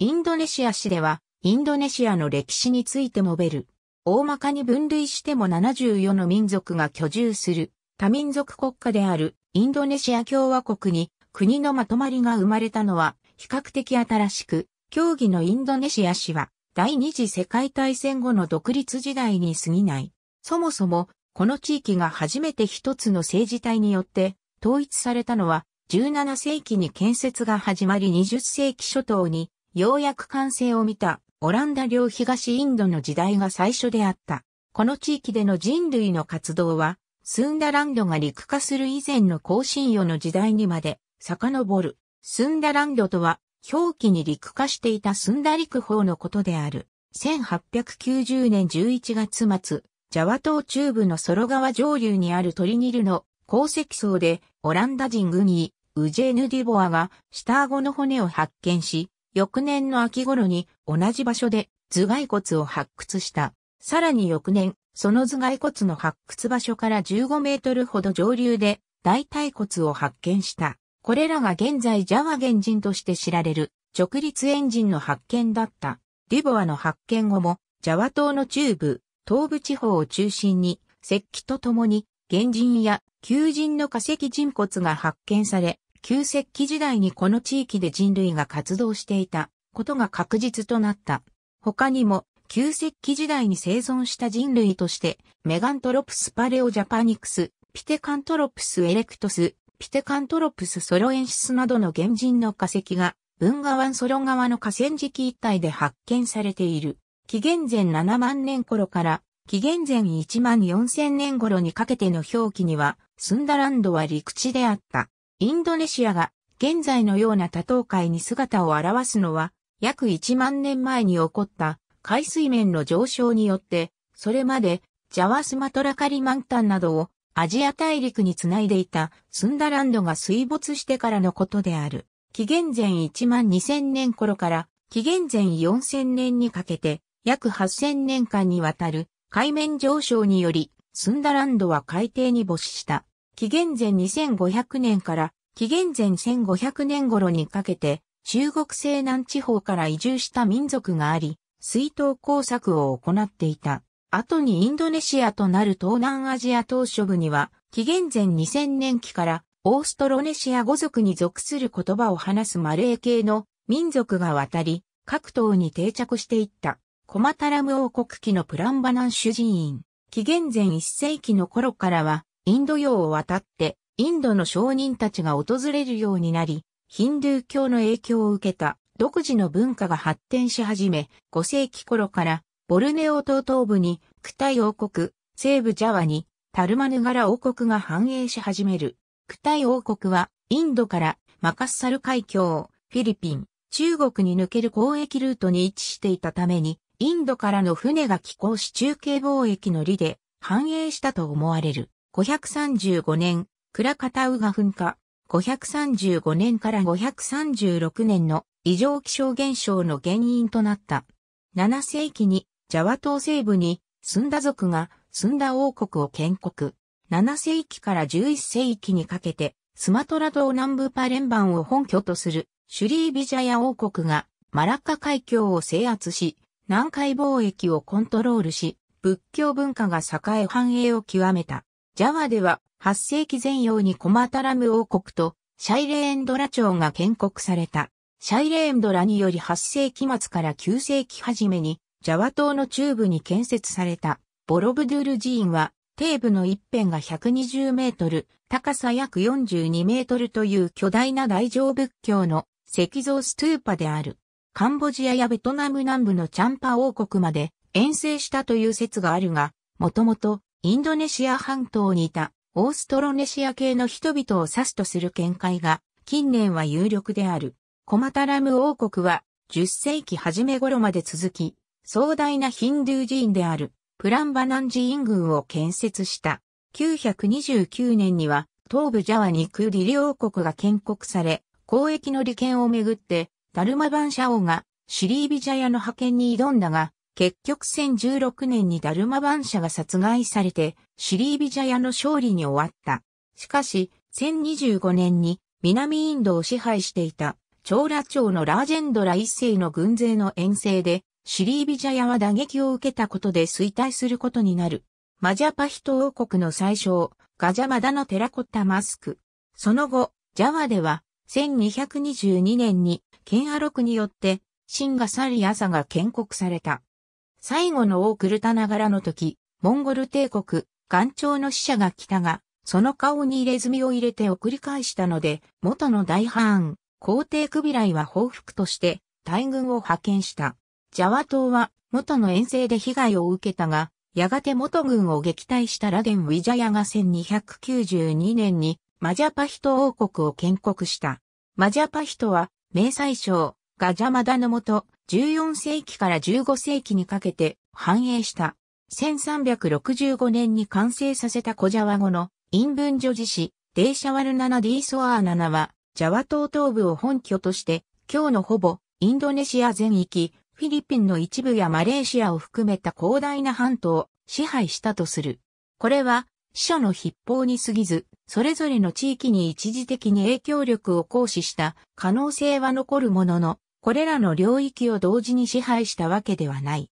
インドネシア史では、インドネシアの歴史について述べる。大まかに分類しても74の民族が居住する多民族国家であるインドネシア共和国に国のまとまりが生まれたのは比較的新しく、協議のインドネシア史は第二次世界大戦後の独立時代に過ぎない。そもそも、この地域が初めて一つの政治体によって統一されたのは17世紀に建設が始まり20世紀初頭にようやく完成を見たオランダ領東インドの時代が最初であった。この地域での人類の活動は、スンダランドが陸化する以前の更新世の時代にまで遡る。スンダランドとは、表記に陸化していたスンダ陸法のことである。1890年11月末、ジャワ島中部のソロ川上流にあるトリニルの鉱石層でオランダ人グニー、ウジェヌ・ディボアが下顎の骨を発見し、翌年の秋頃に同じ場所で頭蓋骨を発掘した。さらに翌年、その頭蓋骨の発掘場所から15メートルほど上流で大腿骨を発見した。これらが現在ジャワ原人として知られる直立エンジンの発見だった。デュボアの発見後も、ジャワ島の中部、東部地方を中心に、石器とともに、原人や旧人の化石人骨が発見され、旧石器時代にこの地域で人類が活動していたことが確実となった。他にも、旧石器時代に生存した人類として、メガントロプスパレオジャパニクス、ピテカントロプスエレクトス、ピテカントロプスソロエンシスなどの原人の化石が、文河湾ソロ川の河川敷一帯で発見されている。紀元前7万年頃から、紀元前1万4000年頃にかけての表記には、スンダランドは陸地であった。インドネシアが現在のような多島海に姿を現すのは約1万年前に起こった海水面の上昇によって、それまでジャワスマトラカリマンタンなどをアジア大陸につないでいたスンダランドが水没してからのことである。紀元前1万2000年頃から紀元前4000年にかけて約8000年間にわたる海面上昇によりスンダランドは海底に没した。紀元前2500年から紀元前1500年頃にかけて中国西南地方から移住した民族があり、水道工作を行っていた。後にインドネシアとなる東南アジア島諸部には、紀元前2000年期からオーストロネシア語族に属する言葉を話すマレー系の民族が渡り、各島に定着していった。コマタラム王国期のプランバナン主人院。紀元前1世紀の頃からは、インド洋を渡って、インドの商人たちが訪れるようになり、ヒンドゥー教の影響を受けた独自の文化が発展し始め、5世紀頃からボルネオ島東部にクタイ王国、西部ジャワにタルマヌガラ王国が繁栄し始める。クタイ王国はインドからマカッサル海峡、フィリピン、中国に抜ける交易ルートに位置していたために、インドからの船が寄港し中継貿易の利で繁栄したと思われる。535年、倉片宇が噴火。535年から536年の異常気象現象の原因となった。7世紀にジャワ島西部にスンダ族がスンダ王国を建国。7世紀から11世紀にかけてスマトラ島南部パレンバンを本拠とするシュリービジャヤ王国がマラッカ海峡を制圧し、南海貿易をコントロールし、仏教文化が栄え繁栄を極めた。ジャワでは8世紀前用にコマタラム王国とシャイレーンドラ朝が建国された。シャイレーンドラにより8世紀末から9世紀初めにジャワ島の中部に建設されたボロブドゥル寺院は底部の一辺が120メートル、高さ約42メートルという巨大な大乗仏教の石像ストゥーパである。カンボジアやベトナム南部のチャンパ王国まで遠征したという説があるが、もともとインドネシア半島にいたオーストロネシア系の人々を指すとする見解が近年は有力である。コマタラム王国は10世紀初め頃まで続き、壮大なヒンドゥー寺院であるプランバナン寺院群を建設した。929年には東部ジャワにクーリリ王国が建国され、交易の利権をめぐってダルマバンシャ王がシリービジャヤの派遣に挑んだが、結局1016年にダルマバンが殺害されて、シリービジャヤの勝利に終わった。しかし、1025年に南インドを支配していた、長羅朝のラージェンドラ一世の軍勢の遠征で、シリービジャヤは打撃を受けたことで衰退することになる。マジャパヒト王国の最初、ガジャマダのテラコッタマスク。その後、ジャワでは、1222年に、ケンアロクによって、シンガサリアサが建国された。最後の王クルタナ柄の時、モンゴル帝国、元長の使者が来たが、その顔に入れ墨を入れて送り返したので、元の大藩、皇帝クビライは報復として大軍を派遣した。ジャワ島は元の遠征で被害を受けたが、やがて元軍を撃退したラデン・ウィジャヤが1292年にマジャパヒト王国を建国した。マジャパヒトは、明細省、が邪魔だのもと、14世紀から15世紀にかけて繁栄した。1365年に完成させた小ジャワ語の陰文女子詩、デイシャワルナナディーソアーナナは、ジャワ島東部を本拠として、今日のほぼ、インドネシア全域、フィリピンの一部やマレーシアを含めた広大な半島を支配したとする。これは、死者の筆法に過ぎず、それぞれの地域に一時的に影響力を行使した可能性は残るものの、これらの領域を同時に支配したわけではない。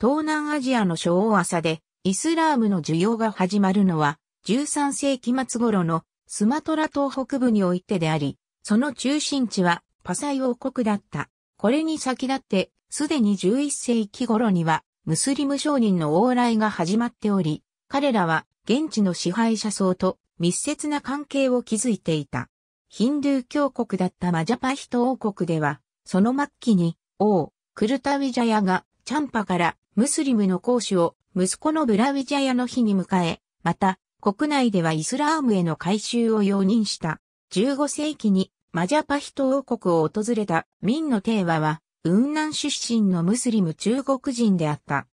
東南アジアの小王朝でイスラームの需要が始まるのは13世紀末頃のスマトラ島北部においてであり、その中心地はパサイ王国だった。これに先立って、すでに11世紀頃にはムスリム商人の往来が始まっており、彼らは現地の支配者層と密接な関係を築いていた。ヒンドゥー教国だったマジャパヒト王国では、その末期に、王、クルタウィジャヤが、チャンパから、ムスリムの講師を、息子のブラウィジャヤの日に迎え、また、国内ではイスラームへの改修を容認した。15世紀に、マジャパヒト王国を訪れた、民の帝和は、雲南出身のムスリム中国人であった。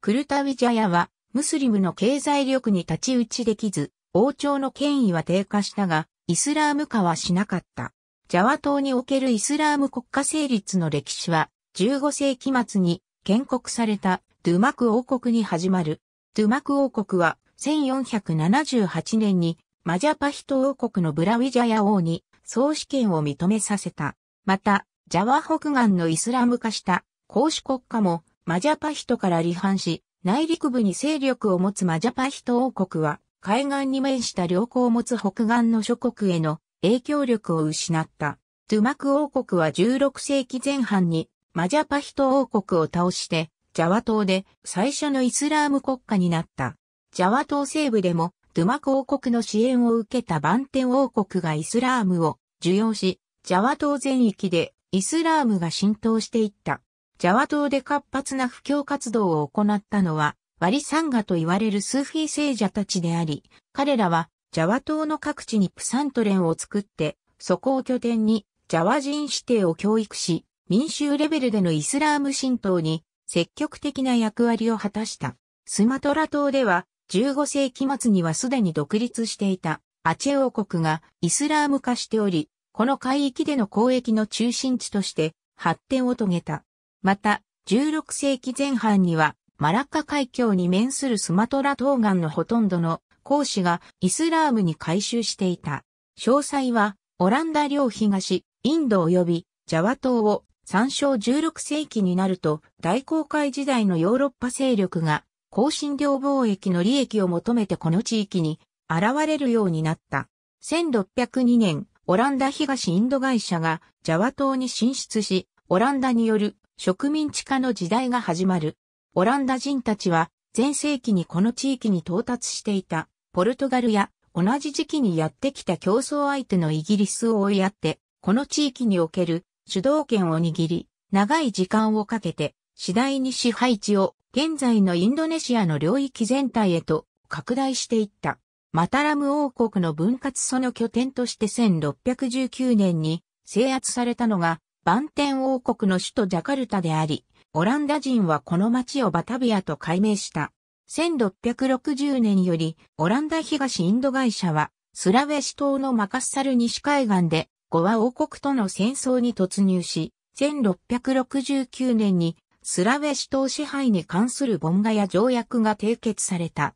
クルタウィジャヤは、ムスリムの経済力に立ち打ちできず、王朝の権威は低下したが、イスラーム化はしなかった。ジャワ島におけるイスラーム国家成立の歴史は、15世紀末に建国されたドゥマク王国に始まる。ドゥマク王国は、1478年にマジャパヒト王国のブラウィジャヤ王に総主権を認めさせた。また、ジャワ北岸のイスラム化した公主国家もマジャパヒトから離反し、内陸部に勢力を持つマジャパヒト王国は、海岸に面した良好を持つ北岸の諸国への影響力を失った。トゥマク王国は16世紀前半にマジャパヒト王国を倒してジャワ島で最初のイスラーム国家になった。ジャワ島西部でもトゥマク王国の支援を受けたバンテン王国がイスラームを受容し、ジャワ島全域でイスラームが浸透していった。ジャワ島で活発な布教活動を行ったのは、ワリサンガと言われるスーフィー聖者たちであり、彼らはジャワ島の各地にプサントレンを作って、そこを拠点に、ジャワ人指定を教育し、民衆レベルでのイスラーム神道に積極的な役割を果たした。スマトラ島では15世紀末にはすでに独立していたアチェ王国がイスラーム化しており、この海域での交易の中心地として発展を遂げた。また、16世紀前半にはマラッカ海峡に面するスマトラ島岸のほとんどの公使がイスラームに改宗していた。詳細は、オランダ領東、インド及びジャワ島を参照16世紀になると大航海時代のヨーロッパ勢力が香辛料貿易の利益を求めてこの地域に現れるようになった。1602年、オランダ東インド会社がジャワ島に進出し、オランダによる植民地化の時代が始まる。オランダ人たちは前世紀にこの地域に到達していた。ポルトガルや同じ時期にやってきた競争相手のイギリスを追いやって、この地域における主導権を握り、長い時間をかけて、次第に支配地を現在のインドネシアの領域全体へと拡大していった。マタラム王国の分割その拠点として1619年に制圧されたのがバンテン王国の首都ジャカルタであり、オランダ人はこの町をバタビアと改名した。1660年より、オランダ東インド会社は、スラウェシ島のマカッサル西海岸で、ゴア王国との戦争に突入し、1669年に、スラウェシ島支配に関するボンガや条約が締結された。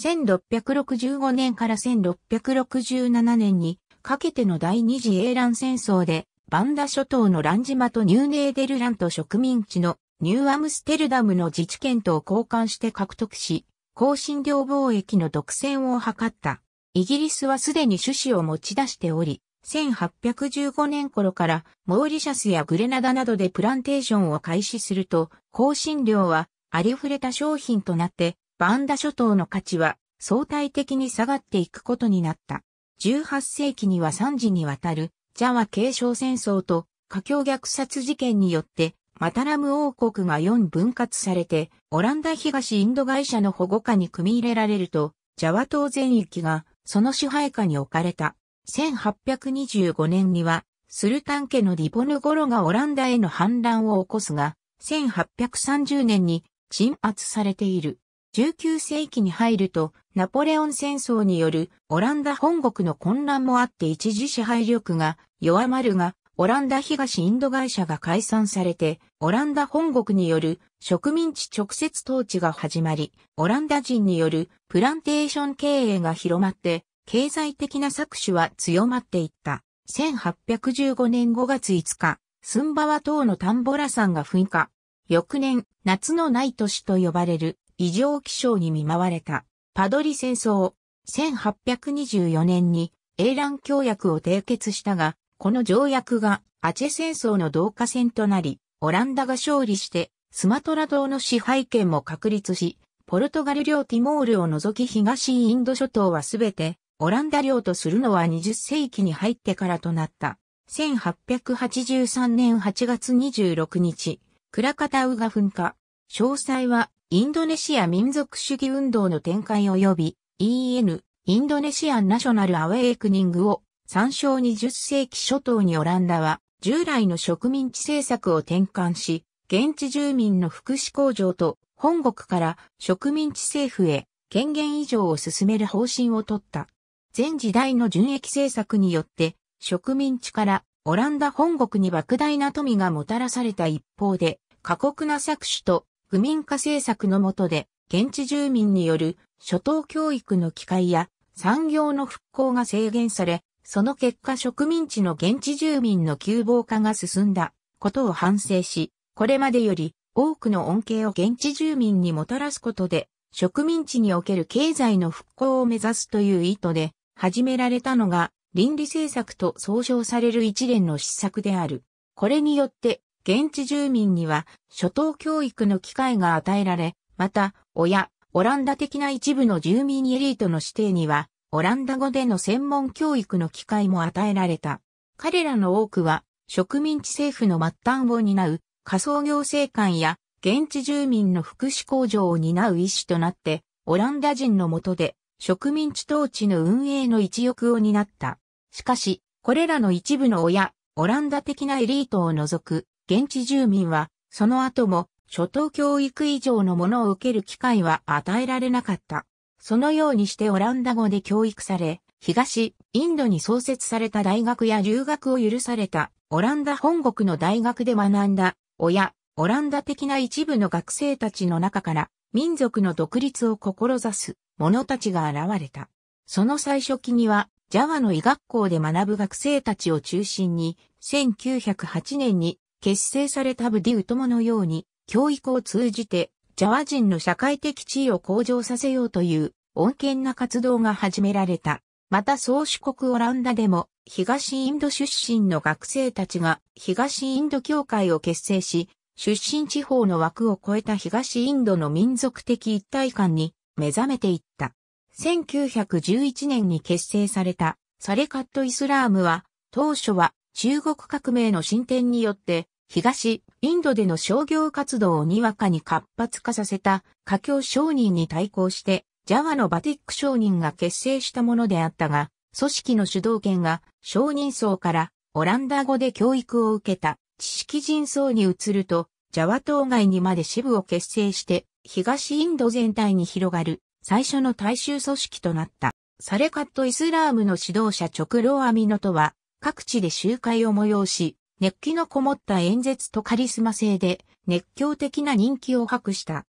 1665年から1667年にかけての第二次英乱戦争で、バンダ諸島のラン島とニューネーデルラント植民地のニューアムステルダムの自治権と交換して獲得し、香辛料貿易の独占を図った。イギリスはすでに種子を持ち出しており、1815年頃からモーリシャスやグレナダなどでプランテーションを開始すると、香辛料はありふれた商品となって、バンダ諸島の価値は相対的に下がっていくことになった。18世紀には3次にわたる、ジャワ継承戦争と華僑虐殺事件によってマタラム王国が4分割されて、オランダ東インド会社の保護下に組み入れられると、ジャワ島全域がその支配下に置かれた。1825年には、スルタン家のディボヌゴロがオランダへの反乱を起こすが、1830年に鎮圧されている。19世紀に入ると、ナポレオン戦争によるオランダ本国の混乱もあって一時支配力が弱まるが、オランダ東インド会社が解散されて、オランダ本国による植民地直接統治が始まり、オランダ人によるプランテーション経営が広まって、経済的な搾取は強まっていった。1815年5月5日、スンバワ島のタンボラ山が噴火。翌年、夏のない年と呼ばれる異常気象に見舞われた。パドリ戦争。1824年に英乱協約を締結したが、この条約がアチェ戦争の同化戦となり、オランダが勝利して、スマトラ島の支配権も確立し、ポルトガル領ティモールを除き東インド諸島はすべて、オランダ領とするのは20世紀に入ってからとなった。1883年8月26日、クラカタウが噴火。詳細は、インドネシア民族主義運動の展開及び、EN、インドネシアンナショナルアウェイクニングを参照20世紀初頭にオランダは従来の植民地政策を転換し、現地住民の福祉向上と本国から植民地政府へ権限移譲を進める方針を取った。前時代の純益政策によって植民地からオランダ本国に莫大な富がもたらされた一方で、過酷な搾取と愚民化政策の下で、現地住民による初等教育の機会や産業の復興が制限され、その結果植民地の現地住民の窮乏化が進んだことを反省し、これまでより多くの恩恵を現地住民にもたらすことで、植民地における経済の復興を目指すという意図で、始められたのが、倫理政策と総称される一連の施策である。これによって、現地住民には、初等教育の機会が与えられ、また、親、オランダ的な一部の住民エリートの指定には、オランダ語での専門教育の機会も与えられた。彼らの多くは植民地政府の末端を担う仮想行政官や現地住民の福祉工場を担う医師となって、オランダ人の下で植民地統治の運営の一翼を担った。しかし、これらの一部の親、オランダ的なエリートを除く現地住民は、その後も初等教育以上のものを受ける機会は与えられなかった。そのようにしてオランダ語で教育され、東、インドに創設された大学や留学を許された、オランダ本国の大学で学んだ、親、オランダ的な一部の学生たちの中から、民族の独立を志す者たちが現れた。その最初期には、ジャワの医学校で学ぶ学生たちを中心に、1908年に結成されたブディウ友のように、教育を通じて、ジャワ人の社会的地位を向上させようという穏健な活動が始められた。また宗主国オランダでも東インド出身の学生たちが東インド協会を結成し、出身地方の枠を超えた東インドの民族的一体感に目覚めていった。1911年に結成されたサレカットイスラームは当初は中国革命の進展によって東インドでの商業活動をにわかに活発化させた華僑商人に対抗してジャワのバティック商人が結成したものであったが、組織の主導権が商人層からオランダ語で教育を受けた知識人層に移ると、ジャワ島外にまで支部を結成して東インド全体に広がる最初の大衆組織となった。サレカット・イスラームの指導者直郎アミノとは各地で集会を催し、熱気のこもった演説とカリスマ性で熱狂的な人気を博した。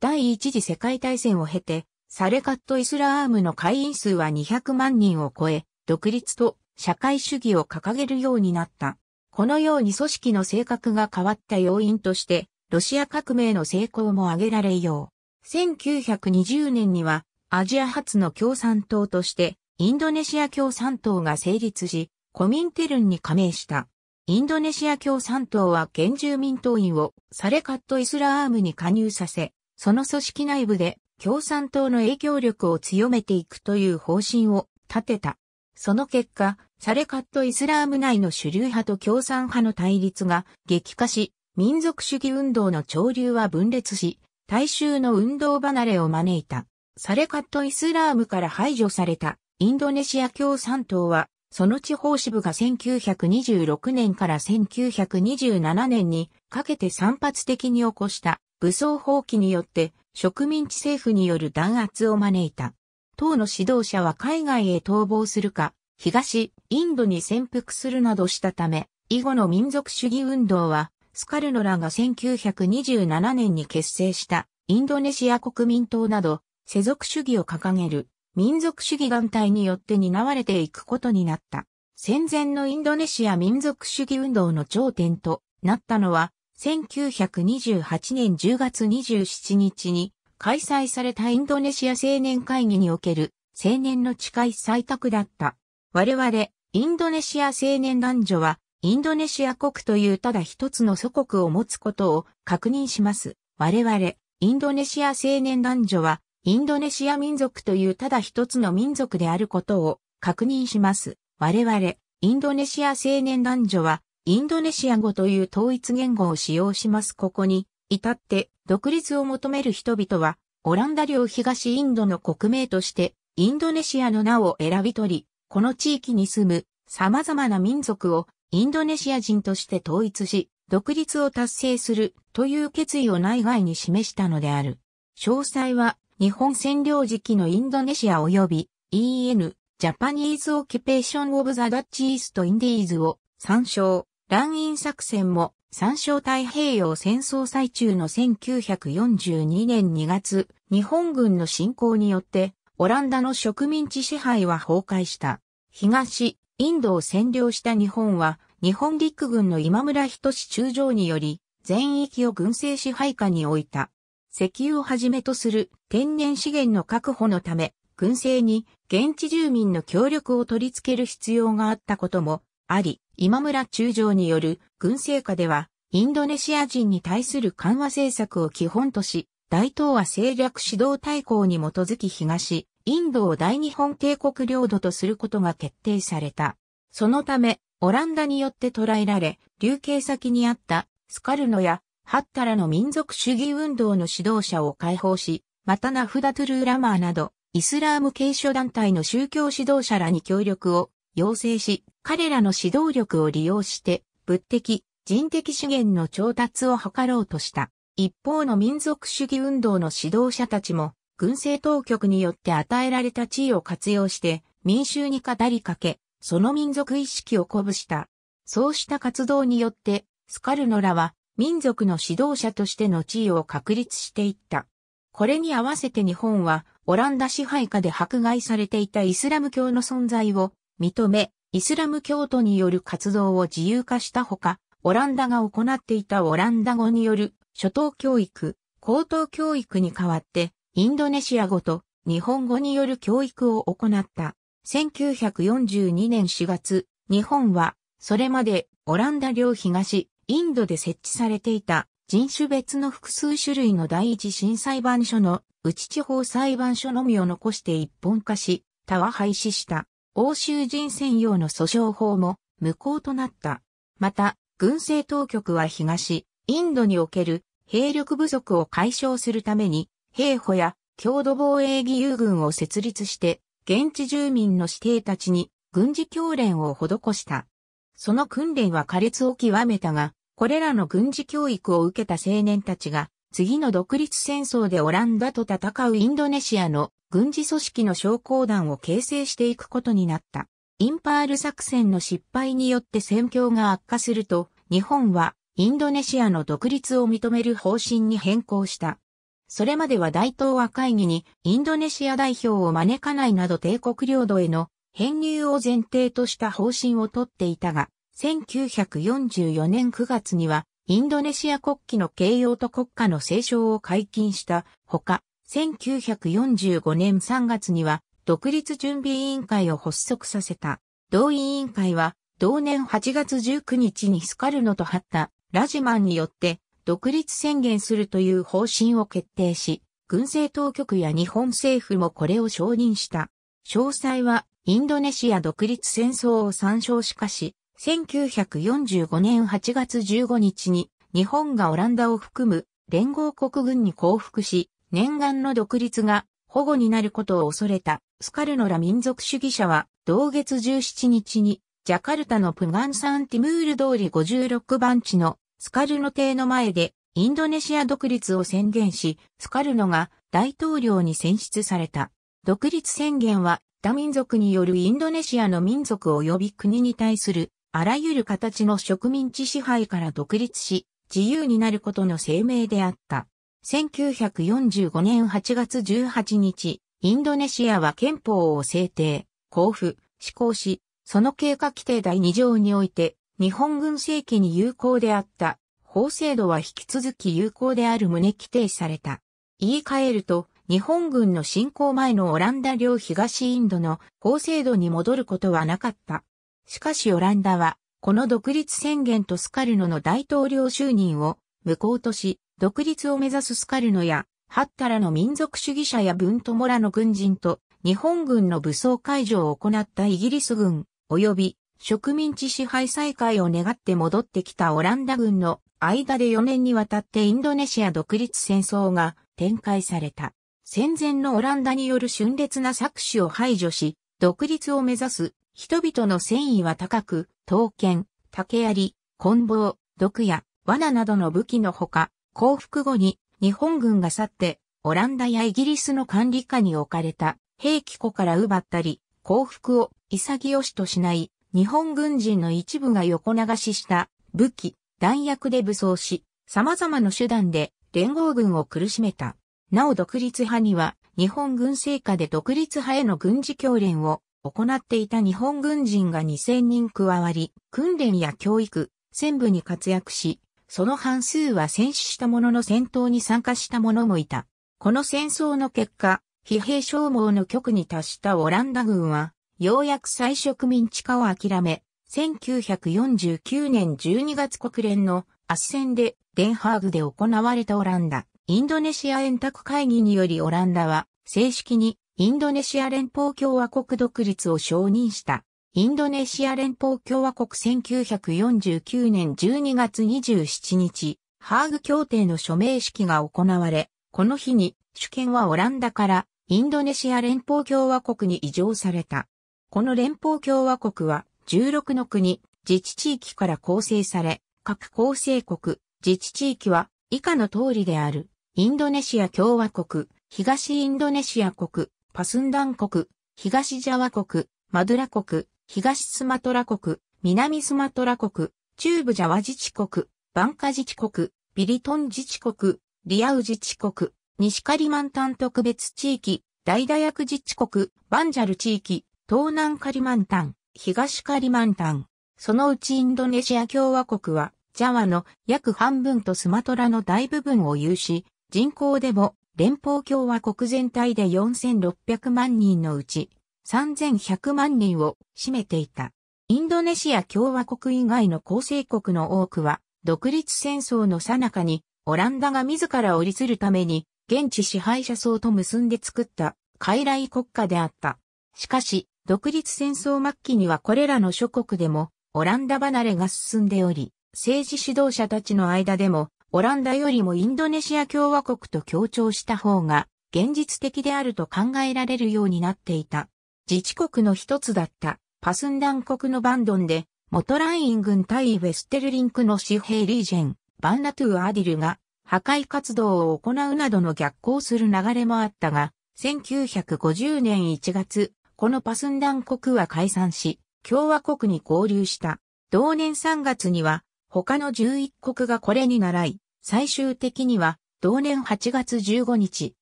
第一次世界大戦を経て、サレカット・イスラームの会員数は200万人を超え、独立と社会主義を掲げるようになった。このように組織の性格が変わった要因として、ロシア革命の成功も挙げられよう。1920年には、アジア初の共産党として、インドネシア共産党が成立し、コミンテルンに加盟した。インドネシア共産党は原住民党員をサレカット・イスラームに加入させ、その組織内部で共産党の影響力を強めていくという方針を立てた。その結果、サレカットイスラーム内の主流派と共産派の対立が激化し、民族主義運動の潮流は分裂し、大衆の運動離れを招いた。サレカットイスラームから排除されたインドネシア共産党は、その地方支部が1926年から1927年にかけて散発的に起こした武装放棄によって植民地政府による弾圧を招いた。党の指導者は海外へ逃亡するか、東、インドに潜伏するなどしたため、以後の民族主義運動は、スカルノラが1927年に結成したインドネシア国民党など、世俗主義を掲げる民族主義団体によって担われていくことになった。戦前のインドネシア民族主義運動の頂点となったのは、1928年10月27日に開催されたインドネシア青年会議における青年の誓い採択だった。我々、インドネシア青年男女は、インドネシア国というただ一つの祖国を持つことを確認します。我々、インドネシア青年男女は、インドネシア民族というただ一つの民族であることを確認します。我々、インドネシア青年男女は、インドネシア語という統一言語を使用します。ここに、至って独立を求める人々は、オランダ領東インドの国名として、インドネシアの名を選び取り、この地域に住む様々な民族をインドネシア人として統一し、独立を達成するという決意を内外に示したのである。詳細は日本占領時期のインドネシア及び EN ジャパニーズオキュペーションオブザダッチイーストインディーズを参照。乱印作戦も参照太平洋戦争最中の1942年2月、日本軍の侵攻によって、オランダの植民地支配は崩壊した。東、インドを占領した日本は、日本陸軍の今村人志中将により、全域を軍政支配下に置いた。石油をはじめとする天然資源の確保のため、軍政に現地住民の協力を取り付ける必要があったこともあり、今村中将による軍政下では、インドネシア人に対する緩和政策を基本とし、大東亜政略指導大綱に基づき東、インドを大日本帝国領土とすることが決定された。そのため、オランダによって捕らえられ、流刑先にあったスカルノやハッタラの民族主義運動の指導者を解放し、またナフダトゥルーラマーなど、イスラーム継承団体の宗教指導者らに協力を要請し、彼らの指導力を利用して、物的、人的資源の調達を図ろうとした。一方の民族主義運動の指導者たちも、軍政当局によって与えられた地位を活用して、民衆に語りかけ、その民族意識を鼓舞した。そうした活動によって、スカルノらは、民族の指導者としての地位を確立していった。これに合わせて日本は、オランダ支配下で迫害されていたイスラム教の存在を認め、イスラム教徒による活動を自由化したほか、オランダが行っていたオランダ語による初等教育、高等教育に代わって、インドネシア語と日本語による教育を行った。1942年4月、日本は、それまでオランダ領東、インドで設置されていた人種別の複数種類の第一新裁判所の内地方裁判所のみを残して一本化し、他は廃止した。欧州人専用の訴訟法も無効となった。また、軍政当局は東、インドにおける兵力不足を解消するために、兵補や郷土防衛義勇軍を設立して、現地住民の指定たちに軍事教練を施した。その訓練は苛烈を極めたが、これらの軍事教育を受けた青年たちが次の独立戦争でオランダと戦うインドネシアの軍事組織の将校団を形成していくことになった。インパール作戦の失敗によって戦況が悪化すると、日本はインドネシアの独立を認める方針に変更した。それまでは大東亜会議にインドネシア代表を招かないなど帝国領土への編入を前提とした方針をとっていたが、1944年9月にはインドネシア国旗の形容と国家の斉唱を解禁したほか、1945年3月には独立準備委員会を発足させた。同委員会は同年8月19日にスカルノとハッタ、ラジマンによって独立宣言するという方針を決定し、軍政当局や日本政府もこれを承認した。詳細はインドネシア独立戦争を参照しかし、1945年8月15日に日本がオランダを含む連合国軍に降伏し、念願の独立が保護になることを恐れたスカルノラ民族主義者は同月17日にジャカルタのプガンサンティムール通り56番地のスカルノ邸の前でインドネシア独立を宣言し、スカルノが大統領に選出された。独立宣言は他民族によるインドネシアの民族及び国に対するあらゆる形の植民地支配から独立し、自由になることの声明であった。1945年8月18日、インドネシアは憲法を制定、交付、施行し、その経過規定第2条において、日本軍政期に有効であった法制度は引き続き有効である旨規定された。言い換えると、日本軍の侵攻前のオランダ領東インドの法制度に戻ることはなかった。しかしオランダは、この独立宣言とスカルノの大統領就任を無効とし、独立を目指すスカルノや、ハッタラの民族主義者やブントモラの軍人と、日本軍の武装解除を行ったイギリス軍、及び植民地支配再開を願って戻ってきたオランダ軍の間で4年にわたってインドネシア独立戦争が展開された。戦前のオランダによる峻烈な搾取を排除し、独立を目指す人々の戦意は高く、刀剣、竹槍、棍棒、毒や罠などの武器のほか、降伏後に日本軍が去って、オランダやイギリスの管理下に置かれた兵器庫から奪ったり、降伏を潔しとしない日本軍人の一部が横流しした武器、弾薬で武装し、様々な手段で連合軍を苦しめた。なお独立派には日本軍政下で独立派への軍事教練を行っていた日本軍人が2000人加わり、訓練や教育、戦部に活躍し、その半数は戦死した者の戦闘に参加した者もいた。この戦争の結果、疲弊消耗の極に達したオランダ軍は、ようやく再植民地化を諦め、1949年12月国連の圧戦でデンハーグで行われたオランダ、インドネシア円卓会議によりオランダは正式にインドネシア連邦共和国独立を承認した。インドネシア連邦共和国1949年12月27日、ハーグ協定の署名式が行われ、この日に主権はオランダからインドネシア連邦共和国に移譲された。この連邦共和国は16の国、自治地域から構成され、各構成国、自治地域は以下の通りである。インドネシア共和国、東インドネシア国、パスンダン国、東ジャワ国、マドゥラ国、東スマトラ国、南スマトラ国、中部ジャワ自治国、バンカ自治国、ビリトン自治国、リアウ自治国、西カリマンタン特別地域、大大役自治国、バンジャル地域、東南カリマンタン、東カリマンタン。そのうちインドネシア共和国は、ジャワの約半分とスマトラの大部分を有し、人口でも連邦共和国全体で4600万人のうち3100万人を占めていた。インドネシア共和国以外の構成国の多くは、独立戦争の最中に、オランダが自らをりするために、現地支配者層と結んで作った、傀儡国家であった。しかし、独立戦争末期にはこれらの諸国でも、オランダ離れが進んでおり、政治指導者たちの間でも、オランダよりもインドネシア共和国と協調した方が現実的であると考えられるようになっていた。自治国の一つだったパスンダン国のバンドンで、元ライン軍対ウェステルリンクの紙幣リージェン、バンナトゥ・アディルが破壊活動を行うなどの逆行する流れもあったが、1950年1月、このパスンダン国は解散し、共和国に合流した。同年3月には、他の11国がこれに習い、最終的には同年8月15日、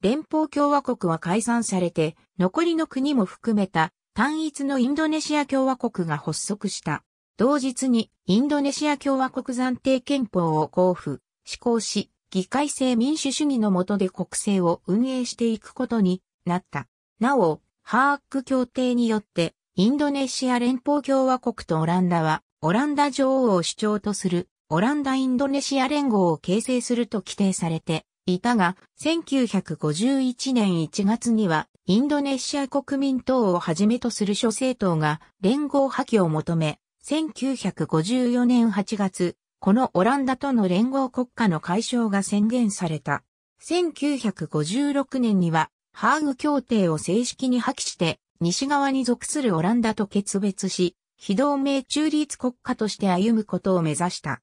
連邦共和国は解散されて、残りの国も含めた単一のインドネシア共和国が発足した。同日にインドネシア共和国暫定憲法を交付、施行し、議会制民主主義の下で国政を運営していくことになった。なお、ハーック協定によって、インドネシア連邦共和国とオランダはオランダ女王を主張とするオランダ・インドネシア連合を形成すると規定されていたが、1951年1月にはインドネシア国民党をはじめとする諸政党が連合破棄を求め、1954年8月、このオランダとの連合国家の解消が宣言された。1956年には、ハーグ協定を正式に破棄して、西側に属するオランダと決別し、非同盟中立国家として歩むことを目指した。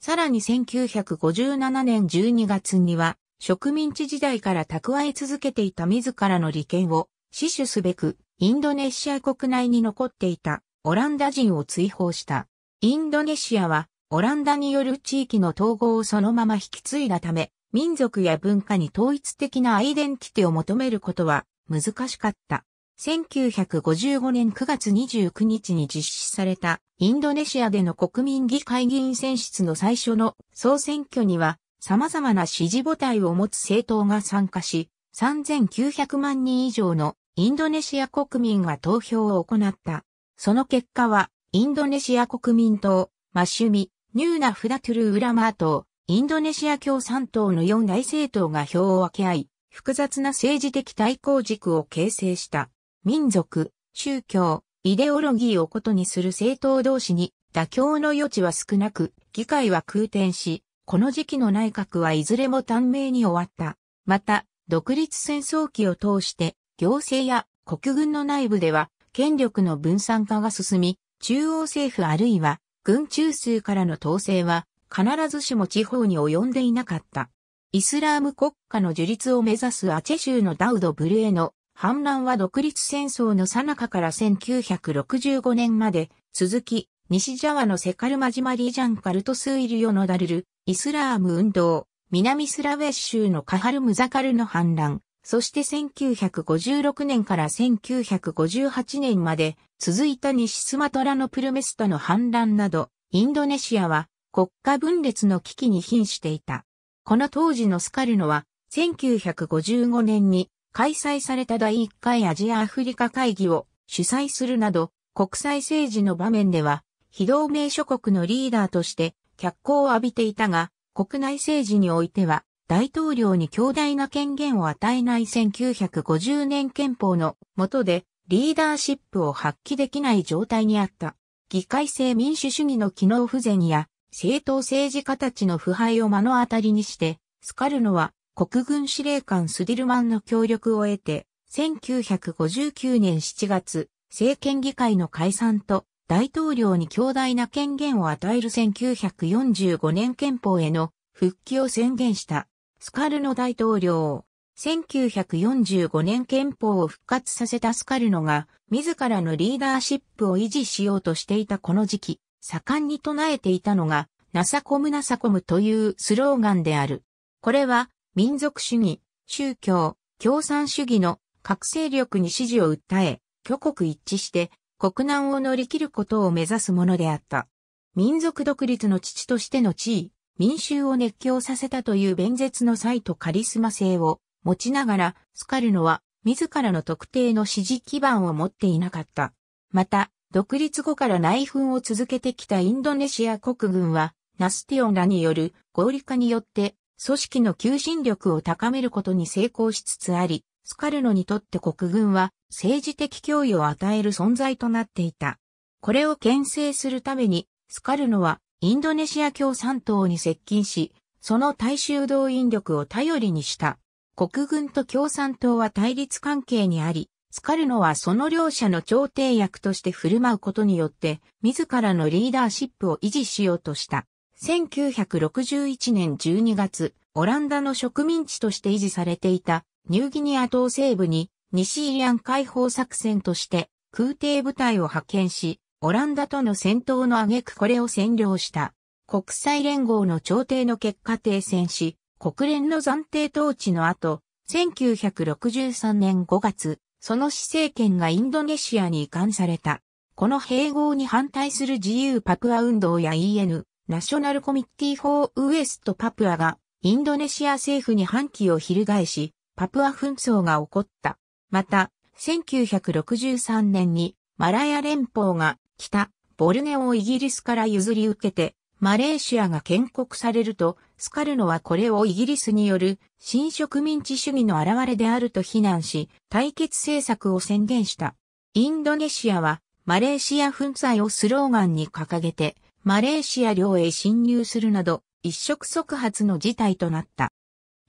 さらに1957年12月には、植民地時代から蓄え続けていた自らの利権を死守すべく、インドネシア国内に残っていたオランダ人を追放した。インドネシアは、オランダによる地域の統合をそのまま引き継いだため、民族や文化に統一的なアイデンティティを求めることは難しかった。1955年9月29日に実施されたインドネシアでの国民議会議員選出の最初の総選挙には様々な支持母体を持つ政党が参加し3900万人以上のインドネシア国民が投票を行った。その結果はインドネシア国民党、マシュミ、ニューナ・フダトゥル・ウラマー党、インドネシア共産党の4大政党が票を分け合い、複雑な政治的対抗軸を形成した。民族、宗教、イデオロギーをことにする政党同士に妥協の余地は少なく、議会は空転し、この時期の内閣はいずれも短命に終わった。また、独立戦争期を通して、行政や国軍の内部では、権力の分散化が進み、中央政府あるいは、軍中枢からの統制は、必ずしも地方に及んでいなかった。イスラーム国家の樹立を目指すアチェ州のダウド・ブルエの反乱は独立戦争の最中から1965年まで続き、西ジャワのセカルマジマリージャンカルトスイリヨノダルル、イスラーム運動、南スラウェ州のカハルムザカルの反乱、そして1956年から1958年まで続いた西スマトラのプルメスタの反乱など、インドネシアは国家分裂の危機に瀕していた。この当時のスカルノは1955年に開催された第1回アジア・アフリカ会議を主催するなど、国際政治の場面では、非同盟諸国のリーダーとして脚光を浴びていたが、国内政治においては、大統領に強大な権限を与えない1950年憲法の下で、リーダーシップを発揮できない状態にあった。議会制民主主義の機能不全や、政党政治家たちの腐敗を目の当たりにして、スカルノは国軍司令官スディルマンの協力を得て、1959年7月、政権議会の解散と大統領に強大な権限を与える1945年憲法への復帰を宣言したスカルノ大統領。1945年憲法を復活させたスカルノが自らのリーダーシップを維持しようとしていたこの時期、盛んに唱えていたのがナサコムナサコムというスローガンである。これは民族主義、宗教、共産主義の核勢力に支持を訴え、挙国一致して国難を乗り切ることを目指すものであった。民族独立の父としての地位、民衆を熱狂させたという弁舌の際とカリスマ性を持ちながら、スカルノは自らの特定の支持基盤を持っていなかった。また、独立後から内紛を続けてきたインドネシア国軍は、ナスティオンらによる合理化によって組織の求心力を高めることに成功しつつあり、スカルノにとって国軍は政治的脅威を与える存在となっていた。これを牽制するために、スカルノはインドネシア共産党に接近し、その大衆動員力を頼りにした。国軍と共産党は対立関係にあり、スカルノはその両者の調停役として振る舞うことによって、自らのリーダーシップを維持しようとした。1961年12月、オランダの植民地として維持されていたニューギニア島西部に西イリアン解放作戦として空挺部隊を派遣し、オランダとの戦闘の挙句これを占領した。国際連合の調停の結果停戦し、国連の暫定統治の後、1963年5月、その死政権がインドネシアに移管された。この併合に反対する自由パプア運動や EN、ナショナルコミッティ・フォー・ウエスト・パプアが、インドネシア政府に反旗を翻し、パプア紛争が起こった。また、1963年に、マラヤ連邦が、北、ボルネオをイギリスから譲り受けて、マレーシアが建国されると、スカルノはこれをイギリスによる新植民地主義の現れであると非難し、対決政策を宣言した。インドネシアはマレーシア粉砕をスローガンに掲げて、マレーシア領へ侵入するなど、一触即発の事態となった。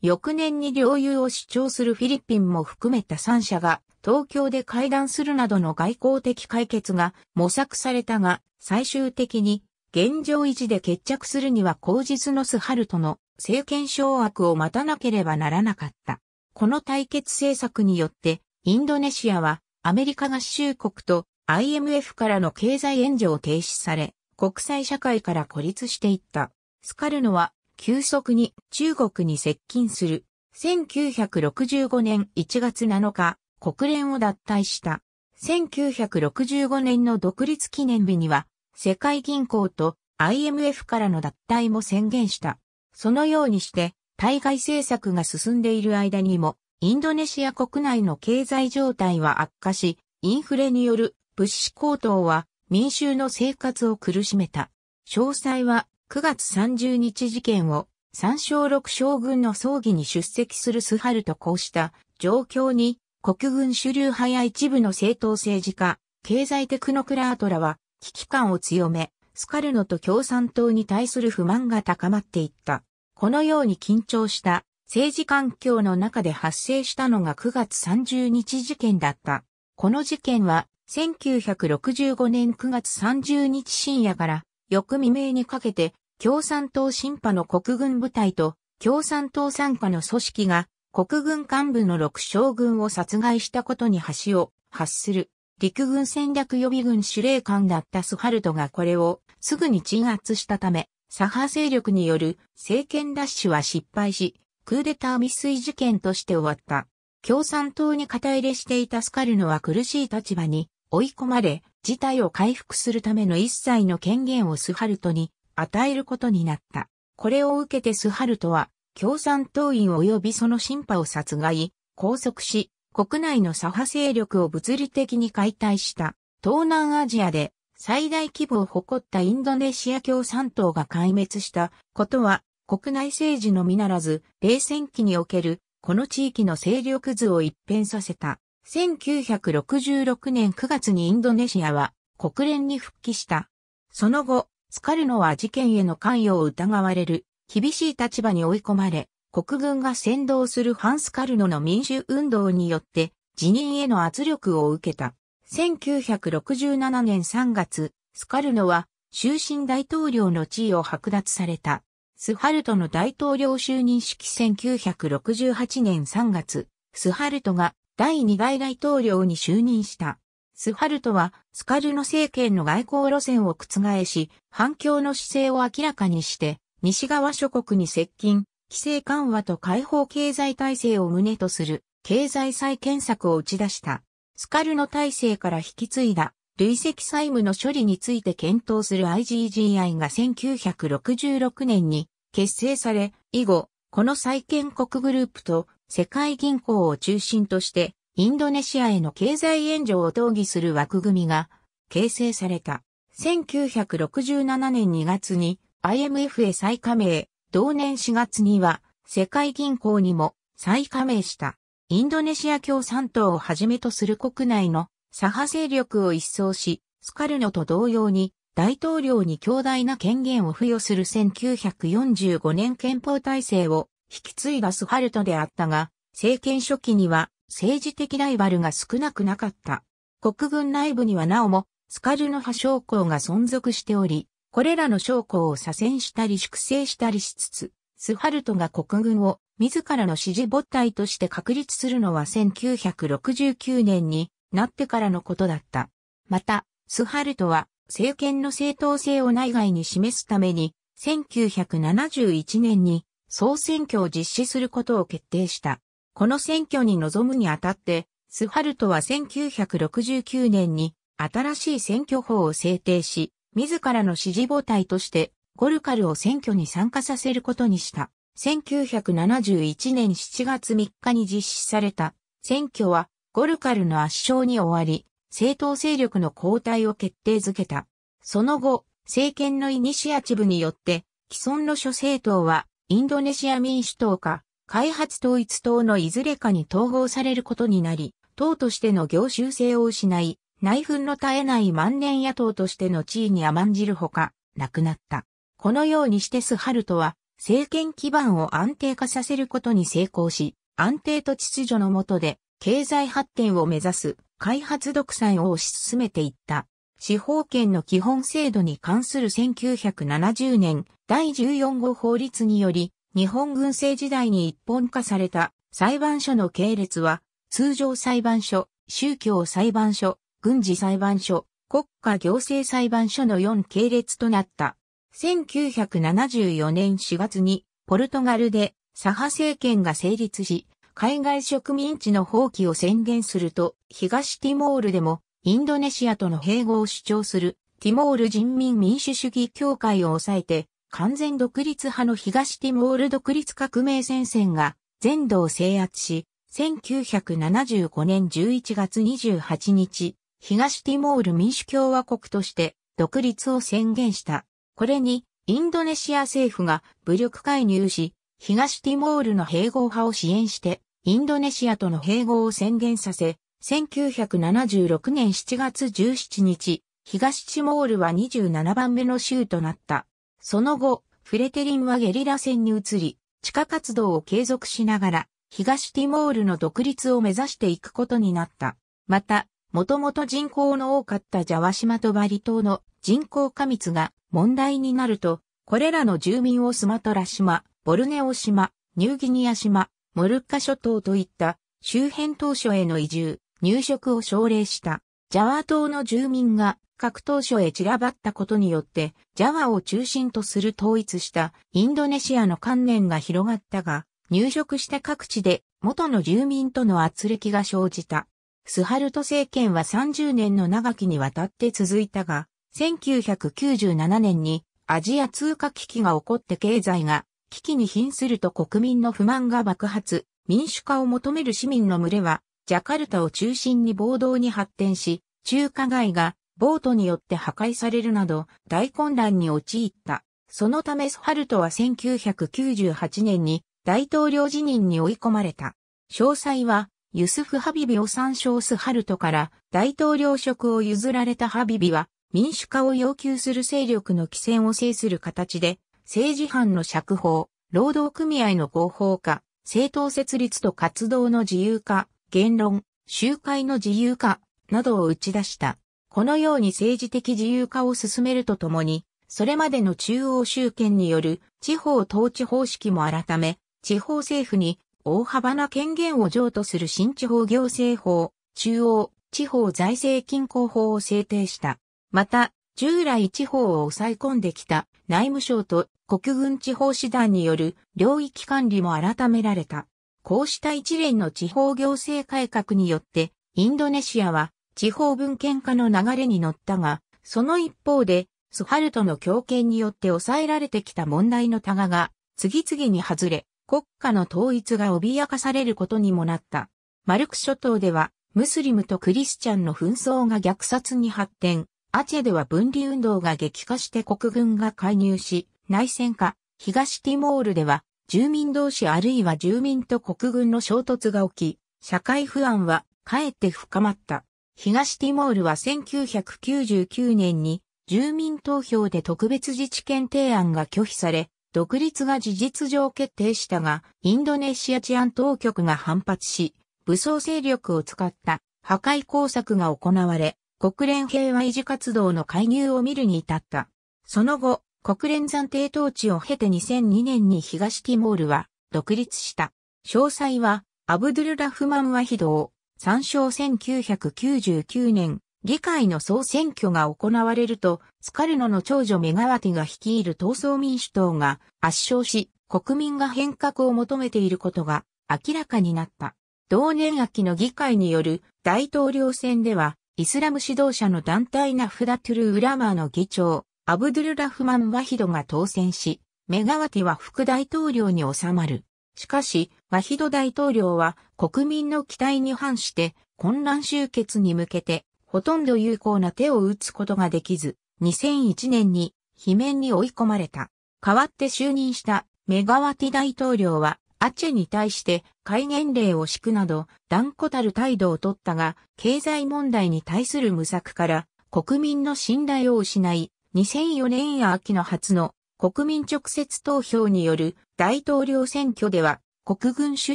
翌年に領有を主張するフィリピンも含めた3社が東京で会談するなどの外交的解決が模索されたが、最終的に現状維持で決着するには口実のスハルトの政権掌握を待たなければならなかった。この対決政策によって、インドネシアはアメリカ合衆国と IMF からの経済援助を停止され、国際社会から孤立していった。スカルノは急速に中国に接近する。1965年1月7日、国連を脱退した。1965年の独立記念日には、世界銀行と IMF からの脱退も宣言した。そのようにして、対外政策が進んでいる間にも、インドネシア国内の経済状態は悪化し、インフレによる物資高騰は民衆の生活を苦しめた。詳細は9月30日事件を三章六将軍の葬儀に出席するスハルとこうした状況に国軍主流派や一部の政党政治家、経済テクノクラートらは危機感を強め、スカルノと共産党に対する不満が高まっていった。このように緊張した政治環境の中で発生したのが9月30日事件だった。この事件は1965年9月30日深夜から翌未明にかけて共産党新派の国軍部隊と共産党参加の組織が国軍幹部の6将軍を殺害したことに橋を発する陸軍戦略予備軍司令官だったスハルトがこれをすぐに鎮圧したため左派勢力による政権奪取は失敗しクーデター未遂事件として終わった。共産党に肩入れしていたスカルノは苦しい立場に追い込まれ、事態を回復するための一切の権限をスハルトに与えることになった。これを受けてスハルトは、共産党員及びその審判を殺害、拘束し、国内の左派勢力を物理的に解体した。東南アジアで最大規模を誇ったインドネシア共産党が壊滅したことは、国内政治のみならず、冷戦期におけるこの地域の勢力図を一変させた。1966年9月にインドネシアは国連に復帰した。その後、スカルノは事件への関与を疑われる、厳しい立場に追い込まれ、国軍が先導するハンスカルノの民主運動によって、辞任への圧力を受けた。1967年3月、スカルノは終身大統領の地位を剥奪された。スハルトの大統領就任式1968年3月、スハルトが第2代大統領に就任した。スハルトはスカルノ政権の外交路線を覆し、反共の姿勢を明らかにして、西側諸国に接近、規制緩和と解放経済体制を旨とする経済再建策を打ち出した。スカルノ体制から引き継いだ累積債務の処理について検討する IGGI が1966年に結成され、以後、この再建国グループと世界銀行を中心として、インドネシアへの経済援助を討議する枠組みが形成された。1967年2月に IMF へ再加盟、同年4月には世界銀行にも再加盟した。インドネシア共産党をはじめとする国内の左派勢力を一掃し、スカルノと同様に大統領に強大な権限を付与する1945年憲法体制を引き継いだスハルトであったが、政権初期には政治的ライバルが少なくなかった。国軍内部にはなおも、スカルノ派将校が存続しており、これらの将校を左遷したり粛清したりしつつ、スハルトが国軍を自らの支持母体として確立するのは1969年になってからのことだった。また、スハルトは政権の正当性を内外に示すために、1971年に総選挙を実施することを決定した。この選挙に臨むにあたって、スハルトは1969年に新しい選挙法を制定し、自らの支持母体としてゴルカルを選挙に参加させることにした。1971年7月3日に実施された選挙はゴルカルの圧勝に終わり、政党勢力の交代を決定づけた。その後、政権のイニシアチブによって既存の諸政党はインドネシア民主党か、開発統一党のいずれかに統合されることになり、党としての業習性を失い、内紛の絶えない万年野党としての地位に甘んじるほか、亡くなった。このようにしてスハルトは、政権基盤を安定化させることに成功し、安定と秩序の下で、経済発展を目指す開発独裁を推し進めていった。司法権の基本制度に関する1970年第14号法律により、日本軍政時代に一本化された裁判所の系列は、通常裁判所、宗教裁判所、軍事裁判所、国家行政裁判所の4系列となった。1974年4月に、ポルトガルで左派政権が成立し、海外植民地の放棄を宣言すると、東ティモールでも、インドネシアとの併合を主張する、ティモール人民民主主義協会を抑えて、完全独立派の東ティモール独立革命戦線が全土を制圧し、1975年11月28日、東ティモール民主共和国として独立を宣言した。これに、インドネシア政府が武力介入し、東ティモールの併合派を支援して、インドネシアとの併合を宣言させ、1976年7月17日、東ティモールは27番目の州となった。その後、フレテリンはゲリラ戦に移り、地下活動を継続しながら、東ティモールの独立を目指していくことになった。また、もともと人口の多かったジャワ島とバリ島の人口過密が問題になると、これらの住民をスマトラ島、ボルネオ島、ニューギニア島、モルッカ諸島といった周辺島嶼への移住、入植を奨励した。ジャワ島の住民が各島所へ散らばったことによって、ジャワを中心とする統一したインドネシアの観念が広がったが、入植した各地で元の住民との圧力が生じた。スハルト政権は30年の長きにわたって続いたが、1997年にアジア通貨危機が起こって経済が危機に瀕すると国民の不満が爆発、民主化を求める市民の群れはジャカルタを中心に暴動に発展し、中華街がボートによって破壊されるなど大混乱に陥った。そのためスハルトは1998年に大統領辞任に追い込まれた。詳細はユスフ・ハビビを参照スハルトから大統領職を譲られたハビビは民主化を要求する勢力の規制を制する形で政治犯の釈放、労働組合の合法化、政党設立と活動の自由化、言論、集会の自由化などを打ち出した。このように政治的自由化を進めるとともに、それまでの中央集権による地方統治方式も改め、地方政府に大幅な権限を譲渡する新地方行政法、中央、地方財政均衡法を制定した。また、従来地方を抑え込んできた内務省と国軍地方師団による領域管理も改められた。こうした一連の地方行政改革によって、インドネシアは地方文献化の流れに乗ったが、その一方で、スハルトの強権によって抑えられてきた問題のタガが、次々に外れ、国家の統一が脅かされることにもなった。マルク諸島では、ムスリムとクリスチャンの紛争が虐殺に発展、アチェでは分離運動が激化して国軍が介入し、内戦化、東ティモールでは住民同士あるいは住民と国軍の衝突が起き、社会不安はかえって深まった。東ティモールは1999年に住民投票で特別自治権提案が拒否され、独立が事実上決定したが、インドネシア治安当局が反発し、武装勢力を使った破壊工作が行われ、国連平和維持活動の介入を見るに至った。その後、国連暫定統治を経て2002年に東ティモールは独立した。詳細は、アブドゥルラフマン・ワヒドを参照1999年、議会の総選挙が行われると、スカルノの長女メガワティが率いる闘争民主党が圧勝し、国民が変革を求めていることが明らかになった。同年秋の議会による大統領選では、イスラム指導者の団体ナフダトゥル・ウラマーの議長、アブドゥルラフマン・ワヒドが当選し、メガワティは副大統領に収まる。しかし、ワヒド大統領は国民の期待に反して混乱終結に向けてほとんど有効な手を打つことができず、2001年に罷免に追い込まれた。代わって就任したメガワティ大統領はアチェに対して戒厳令を敷くなど断固たる態度を取ったが、経済問題に対する無策から国民の信頼を失い、2004年秋の初の国民直接投票による大統領選挙では国軍出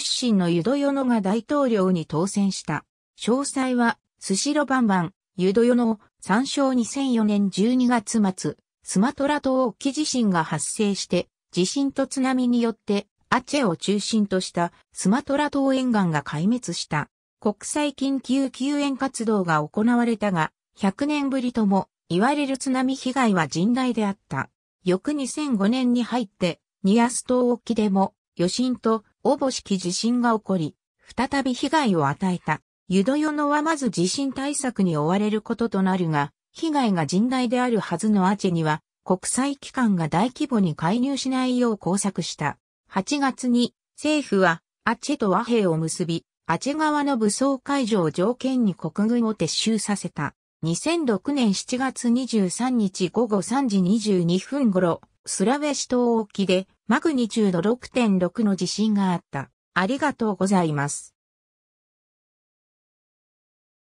身のユドヨノが大統領に当選した。詳細はスシロバンバン、ユドヨノ、参照2004年12月末、スマトラ島沖地震が発生して、地震と津波によってアチェを中心としたスマトラ島沿岸が壊滅した。国際緊急救援活動が行われたが、100年ぶりともいわれる津波被害は甚大であった。翌2005年に入って、ニアス島沖でも余震とおぼしき地震が起こり、再び被害を与えた。ユドヨノはまず地震対策に追われることとなるが、被害が甚大であるはずのアチェには、国際機関が大規模に介入しないよう工作した。8月に政府はアチェと和平を結び、アチェ側の武装解除を条件に国軍を撤収させた。2006年7月23日午後3時22分頃、スラウェシ島沖でマグニチュード6.6の地震があった。ありがとうございます。